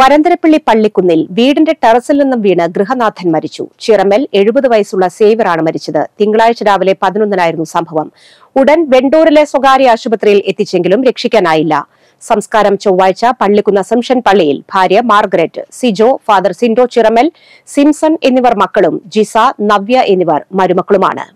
വരന്തരപ്പള്ളി പള്ളിക്കുന്നിൽ വീടിന്റെ ടെറസിൽ നിന്നും വീണ് ഗൃഹനാഥൻ മരിച്ചു ചിറമൽ എഴുപത് വയസ്സുള്ള സേവറാണ് മരിച്ചത് തിങ്കളാഴ്ച രാവിലെ പതിനൊന്നിനായിരുന്നു സംഭവം ഉടൻ വെണ്ടൂരിലെ സ്വകാര്യ ആശുപത്രിയിൽ എത്തിച്ചെങ്കിലും രക്ഷിക്കാനായില്ല സംസ്കാരം ചൊവ്വാഴ്ച പള്ളിക്കുന്ന അസംഷൻ പള്ളിയിൽ ഭാര്യ Margaret Sijo father Sindo Chiramel Simson എന്നിവർ മക്കളും ജിസ നവ്യ എന്നിവർ മരുമക്കളുമാണ്